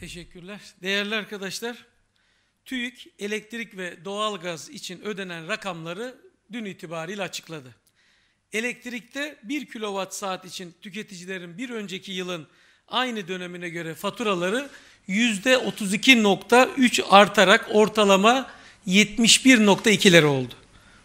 Teşekkürler. Değerli arkadaşlar, TÜİK elektrik ve doğalgaz için ödenen rakamları dün itibariyle açıkladı. Elektrikte 1 kilowatt saat için tüketicilerin bir önceki yılın aynı dönemine göre faturaları %32.3 artarak ortalama 71.2'lere oldu.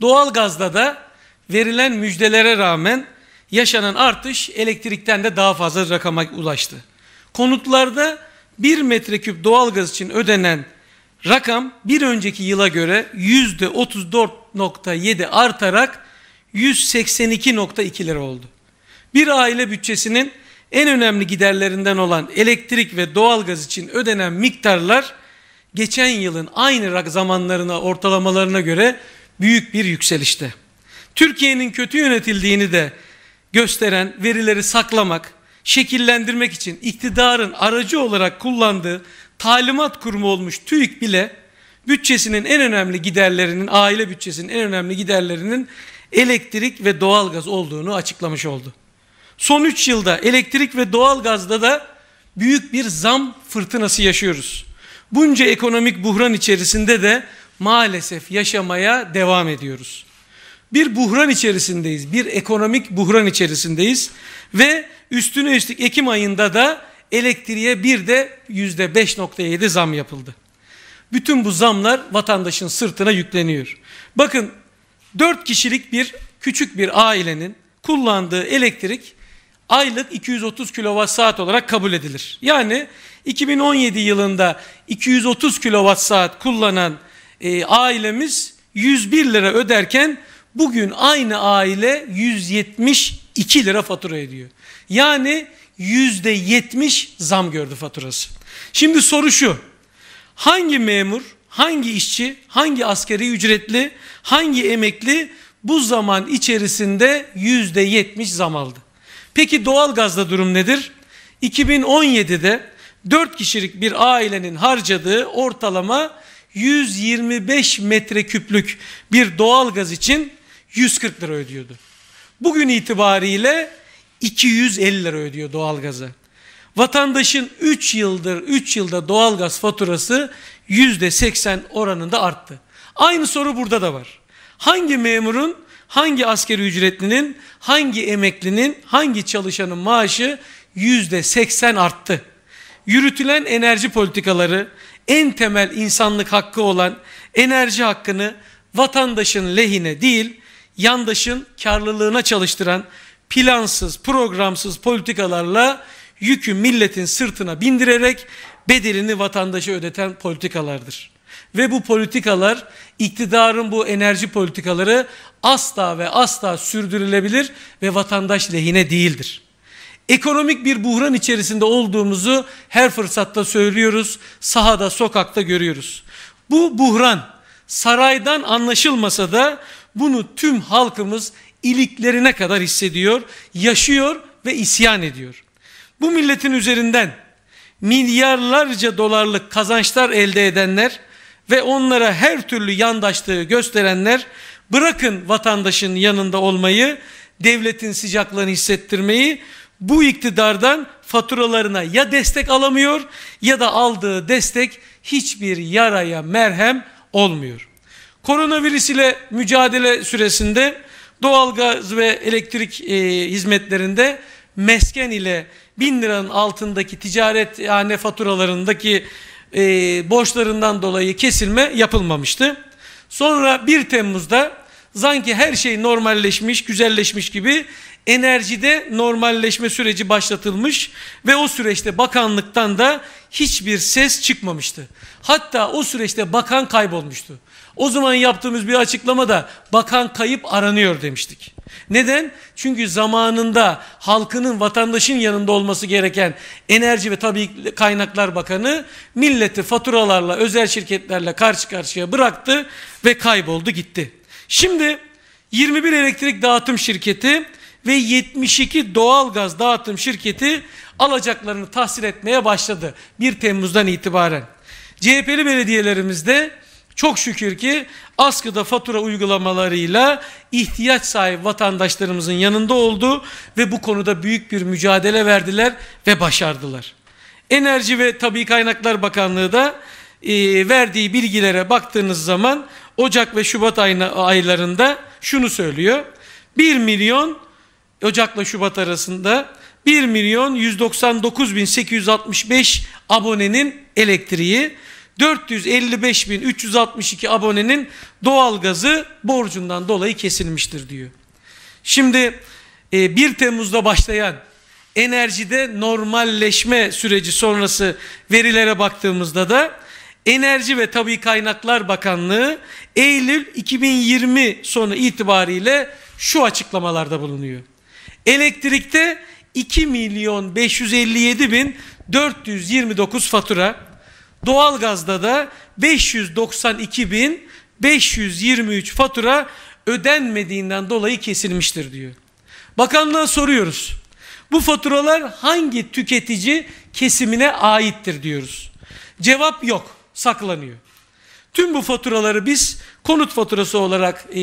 Doğalgazda da verilen müjdelere rağmen yaşanan artış elektrikten de daha fazla rakama ulaştı. Konutlarda 1 metreküp doğalgaz için ödenen rakam bir önceki yıla göre %34.7 artarak 182.2 lira oldu. Bir aile bütçesinin en önemli giderlerinden olan elektrik ve doğalgaz için ödenen miktarlar geçen yılın aynı rak zamanlarına ortalamalarına göre büyük bir yükselişte. Türkiye'nin kötü yönetildiğini de gösteren verileri saklamak, şekillendirmek için iktidarın aracı olarak kullandığı talimat kurumu olmuş TÜİK bile bütçesinin en önemli giderlerinin, aile bütçesinin en önemli giderlerinin elektrik ve doğalgaz olduğunu açıklamış oldu. Son 3 yılda elektrik ve doğalgazda da büyük bir zam fırtınası yaşıyoruz. Bunca ekonomik buhran içerisinde de maalesef yaşamaya devam ediyoruz bir buhran içerisindeyiz. Bir ekonomik buhran içerisindeyiz. Ve üstüne üstlük Ekim ayında da elektriğe bir de yüzde beş nokta yedi zam yapıldı. Bütün bu zamlar vatandaşın sırtına yükleniyor. Bakın dört kişilik bir küçük bir ailenin kullandığı elektrik aylık 230 kWh saat olarak kabul edilir. Yani 2017 yılında 230 kWh saat kullanan e, ailemiz 101 lira öderken Bugün aynı aile 172 lira fatura ediyor. Yani %70 zam gördü faturası. Şimdi soru şu. Hangi memur, hangi işçi, hangi askeri ücretli, hangi emekli bu zaman içerisinde %70 zam aldı? Peki doğalgazda durum nedir? 2017'de 4 kişilik bir ailenin harcadığı ortalama 125 metreküplük bir doğalgaz için 140 lira ödüyordu. Bugün itibariyle 250 lira ödüyor doğalgaza. Vatandaşın 3 yıldır 3 yılda doğalgaz faturası %80 oranında arttı. Aynı soru burada da var. Hangi memurun, hangi askeri ücretlinin, hangi emeklinin, hangi çalışanın maaşı %80 arttı? Yürütülen enerji politikaları en temel insanlık hakkı olan enerji hakkını vatandaşın lehine değil, yandaşın karlılığına çalıştıran plansız, programsız politikalarla yükü milletin sırtına bindirerek bedelini vatandaşa ödeten politikalardır. Ve bu politikalar, iktidarın bu enerji politikaları asla ve asla sürdürülebilir ve vatandaş lehine değildir. Ekonomik bir buhran içerisinde olduğumuzu her fırsatta söylüyoruz, sahada, sokakta görüyoruz. Bu buhran saraydan anlaşılmasa da bunu tüm halkımız iliklerine kadar hissediyor, yaşıyor ve isyan ediyor. Bu milletin üzerinden milyarlarca dolarlık kazançlar elde edenler ve onlara her türlü yandaşlığı gösterenler bırakın vatandaşın yanında olmayı, devletin sıcaklığını hissettirmeyi bu iktidardan faturalarına ya destek alamıyor ya da aldığı destek hiçbir yaraya merhem olmuyor. Koronavirüs ile mücadele süresinde doğalgaz ve elektrik e, hizmetlerinde mesken ile 1000 liranın altındaki ticaret yani faturalarındaki e, borçlarından dolayı kesilme yapılmamıştı. Sonra 1 Temmuz'da sanki her şey normalleşmiş, güzelleşmiş gibi enerjide normalleşme süreci başlatılmış ve o süreçte bakanlıktan da hiçbir ses çıkmamıştı. Hatta o süreçte bakan kaybolmuştu. O zaman yaptığımız bir açıklamada bakan kayıp aranıyor demiştik. Neden? Çünkü zamanında halkının vatandaşın yanında olması gereken Enerji ve Tabi Kaynaklar Bakanı milleti faturalarla özel şirketlerle karşı karşıya bıraktı ve kayboldu gitti. Şimdi 21 elektrik dağıtım şirketi ve 72 doğalgaz dağıtım şirketi alacaklarını tahsil etmeye başladı 1 Temmuz'dan itibaren. CHP'li belediyelerimizde çok şükür ki askıda fatura uygulamalarıyla ihtiyaç sahibi vatandaşlarımızın yanında oldu ve bu konuda büyük bir mücadele verdiler ve başardılar. Enerji ve Tabi Kaynaklar Bakanlığı da e, verdiği bilgilere baktığınız zaman Ocak ve Şubat ayına, aylarında şunu söylüyor. 1 milyon Ocak'la Şubat arasında 1 milyon 199 bin 865 abonenin elektriği 455.362 abonenin doğalgazı borcundan dolayı kesilmiştir diyor. Şimdi 1 e, Temmuz'da başlayan enerjide normalleşme süreci sonrası verilere baktığımızda da Enerji ve Tabi Kaynaklar Bakanlığı Eylül 2020 sonu itibariyle şu açıklamalarda bulunuyor. Elektrikte 2 milyon 557 bin 429 fatura, Doğalgazda da 592.523 fatura ödenmediğinden dolayı kesilmiştir diyor. Bakanlığa soruyoruz. Bu faturalar hangi tüketici kesimine aittir diyoruz. Cevap yok, saklanıyor. Tüm bu faturaları biz konut faturası olarak e,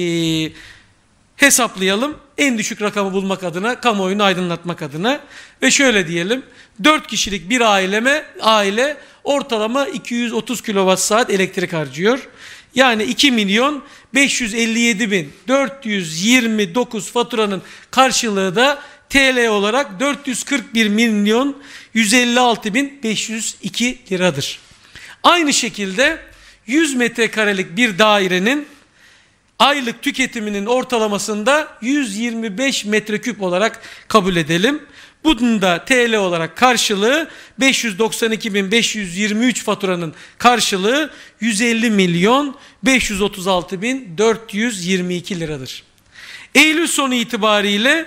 hesaplayalım. En düşük rakamı bulmak adına, kamuoyunu aydınlatmak adına. Ve şöyle diyelim, 4 kişilik bir aileme, aile ortalama 230 kWh elektrik harcıyor. Yani 2 milyon 557 bin 429 faturanın karşılığı da TL olarak 441 milyon 156 bin 502 liradır. Aynı şekilde 100 metrekarelik bir dairenin aylık tüketiminin ortalamasında 125 metreküp olarak kabul edelim. Bunun da TL olarak karşılığı 592.523 faturanın karşılığı 150 milyon 536.422 liradır. Eylül sonu itibariyle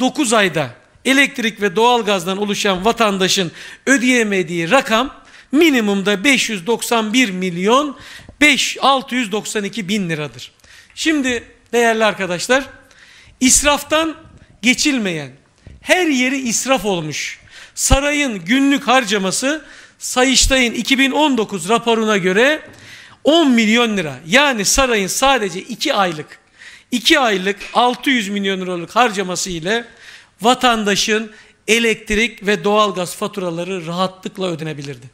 9 ayda elektrik ve doğalgazdan oluşan vatandaşın ödeyemediği rakam minimumda 591 milyon 692 bin liradır. Şimdi değerli arkadaşlar israftan geçilmeyen her yeri israf olmuş. Sarayın günlük harcaması Sayıştay'ın 2019 raporuna göre 10 milyon lira. Yani sarayın sadece 2 aylık 2 aylık 600 milyon liralık harcaması ile vatandaşın elektrik ve doğalgaz faturaları rahatlıkla ödenebilirdi.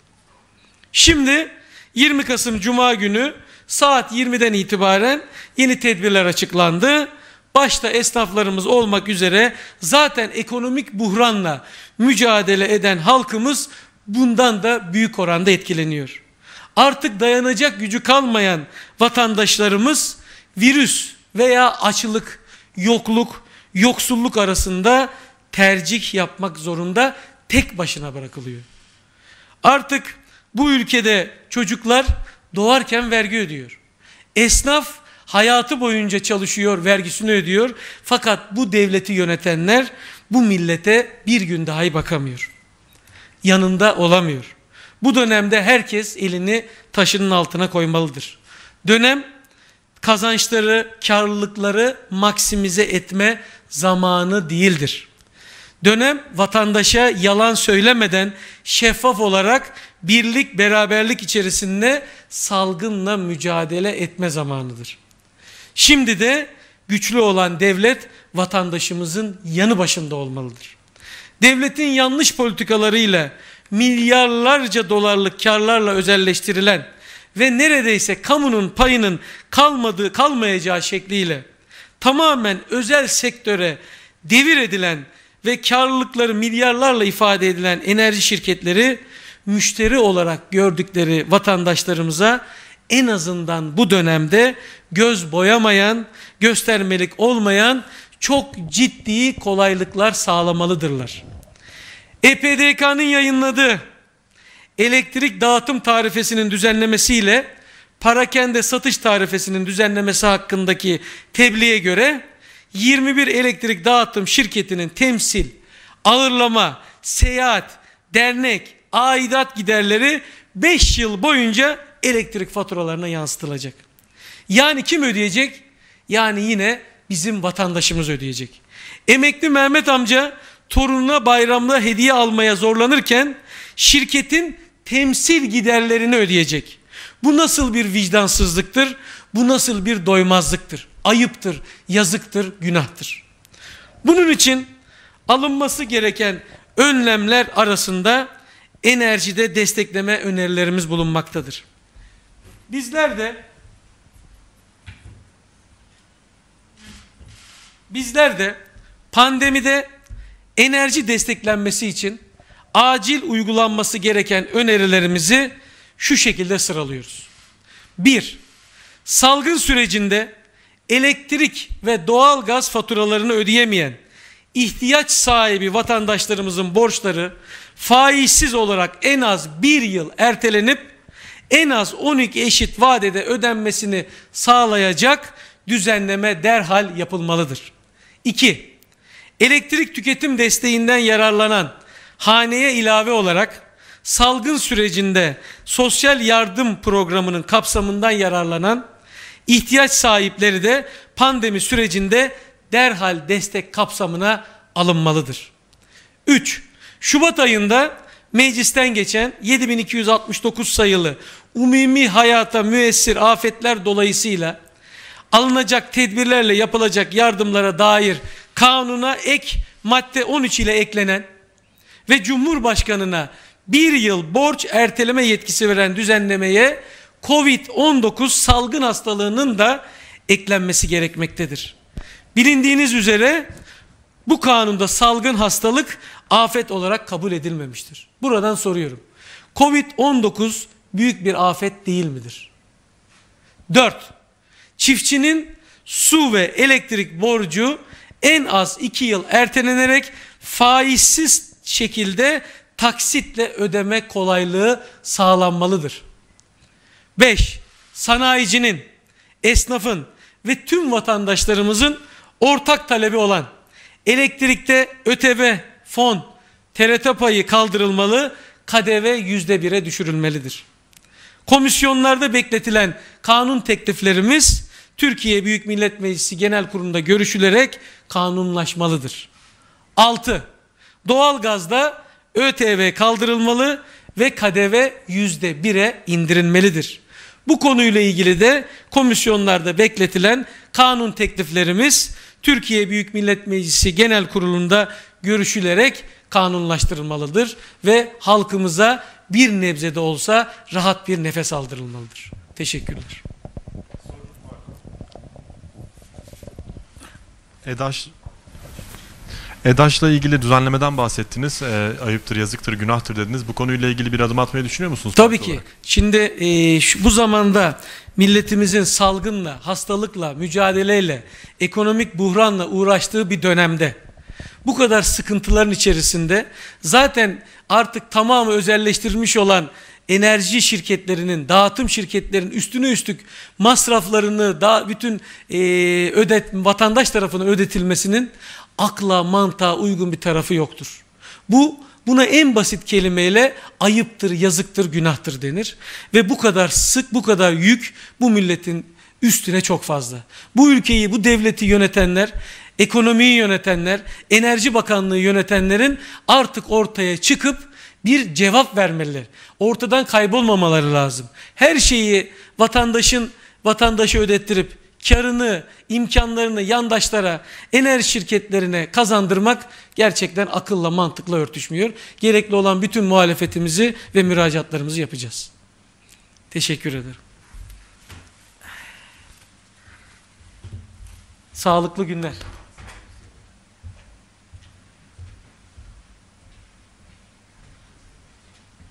Şimdi 20 Kasım Cuma günü saat 20'den itibaren yeni tedbirler açıklandı başta esnaflarımız olmak üzere zaten ekonomik buhranla mücadele eden halkımız bundan da büyük oranda etkileniyor. Artık dayanacak gücü kalmayan vatandaşlarımız virüs veya açlık, yokluk, yoksulluk arasında tercih yapmak zorunda tek başına bırakılıyor. Artık bu ülkede çocuklar doğarken vergi ödüyor. Esnaf hayatı boyunca çalışıyor, vergisini ödüyor. Fakat bu devleti yönetenler bu millete bir gün dahi bakamıyor. Yanında olamıyor. Bu dönemde herkes elini taşının altına koymalıdır. Dönem kazançları, karlılıkları maksimize etme zamanı değildir. Dönem vatandaşa yalan söylemeden şeffaf olarak birlik beraberlik içerisinde salgınla mücadele etme zamanıdır. Şimdi de güçlü olan devlet vatandaşımızın yanı başında olmalıdır. Devletin yanlış politikalarıyla milyarlarca dolarlık karlarla özelleştirilen ve neredeyse kamunun payının kalmadığı kalmayacağı şekliyle tamamen özel sektöre devir edilen ve karlılıkları milyarlarla ifade edilen enerji şirketleri müşteri olarak gördükleri vatandaşlarımıza en azından bu dönemde göz boyamayan, göstermelik olmayan çok ciddi kolaylıklar sağlamalıdırlar. EPDK'nın yayınladığı elektrik dağıtım tarifesinin düzenlemesiyle parakende satış tarifesinin düzenlemesi hakkındaki tebliğe göre 21 elektrik dağıtım şirketinin temsil, ağırlama, seyahat, dernek, aidat giderleri 5 yıl boyunca elektrik faturalarına yansıtılacak. Yani kim ödeyecek? Yani yine bizim vatandaşımız ödeyecek. Emekli Mehmet amca torununa bayramda hediye almaya zorlanırken şirketin temsil giderlerini ödeyecek. Bu nasıl bir vicdansızlıktır? Bu nasıl bir doymazlıktır? Ayıptır, yazıktır, günahtır. Bunun için alınması gereken önlemler arasında enerjide destekleme önerilerimiz bulunmaktadır. Bizler de bizler de pandemide enerji desteklenmesi için acil uygulanması gereken önerilerimizi şu şekilde sıralıyoruz. 1. Salgın sürecinde elektrik ve doğal gaz faturalarını ödeyemeyen ihtiyaç sahibi vatandaşlarımızın borçları faizsiz olarak en az bir yıl ertelenip en az 12 eşit vadede ödenmesini sağlayacak düzenleme derhal yapılmalıdır. 2. Elektrik tüketim desteğinden yararlanan haneye ilave olarak salgın sürecinde sosyal yardım programının kapsamından yararlanan ihtiyaç sahipleri de pandemi sürecinde derhal destek kapsamına alınmalıdır. 3. Şubat ayında meclisten geçen 7269 sayılı umumi hayata müessir afetler dolayısıyla alınacak tedbirlerle yapılacak yardımlara dair kanuna ek madde 13 ile eklenen ve Cumhurbaşkanına bir yıl borç erteleme yetkisi veren düzenlemeye Covid-19 salgın hastalığının da eklenmesi gerekmektedir. Bilindiğiniz üzere bu kanunda salgın hastalık afet olarak kabul edilmemiştir. Buradan soruyorum. Covid-19 büyük bir afet değil midir? 4. Çiftçinin su ve elektrik borcu en az 2 yıl ertelenerek faizsiz şekilde taksitle ödeme kolaylığı sağlanmalıdır. 5. Sanayicinin, esnafın ve tüm vatandaşlarımızın ortak talebi olan elektrikte ÖTV fon, TRT payı kaldırılmalı, KDV yüzde bire düşürülmelidir. Komisyonlarda bekletilen kanun tekliflerimiz Türkiye Büyük Millet Meclisi Genel Kurulu'nda görüşülerek kanunlaşmalıdır. 6. Doğalgazda ÖTV kaldırılmalı ve KDV yüzde bire indirilmelidir. Bu konuyla ilgili de komisyonlarda bekletilen kanun tekliflerimiz Türkiye Büyük Millet Meclisi Genel Kurulu'nda görüşülerek kanunlaştırılmalıdır ve halkımıza bir nebze de olsa rahat bir nefes aldırılmalıdır. Teşekkürler. Edaş EDAŞ'la ilgili düzenlemeden bahsettiniz. E, ayıptır, yazıktır, günahtır dediniz. Bu konuyla ilgili bir adım atmayı düşünüyor musunuz? Tabii ki. Olarak? Şimdi e, şu, bu zamanda milletimizin salgınla, hastalıkla, mücadeleyle, ekonomik buhranla uğraştığı bir dönemde bu kadar sıkıntıların içerisinde zaten artık tamamı özelleştirilmiş olan enerji şirketlerinin, dağıtım şirketlerinin üstünü üstlük masraflarını da bütün e, ödet, vatandaş tarafına ödetilmesinin akla, mantığa uygun bir tarafı yoktur. Bu Buna en basit kelimeyle ayıptır, yazıktır, günahtır denir. Ve bu kadar sık, bu kadar yük bu milletin üstüne çok fazla. Bu ülkeyi, bu devleti yönetenler ekonomiyi yönetenler, enerji bakanlığı yönetenlerin artık ortaya çıkıp bir cevap vermeleri, ortadan kaybolmamaları lazım. Her şeyi vatandaşın vatandaşı ödettirip karını, imkanlarını yandaşlara, enerji şirketlerine kazandırmak gerçekten akılla mantıkla örtüşmüyor. Gerekli olan bütün muhalefetimizi ve müracaatlarımızı yapacağız. Teşekkür ederim. Sağlıklı günler.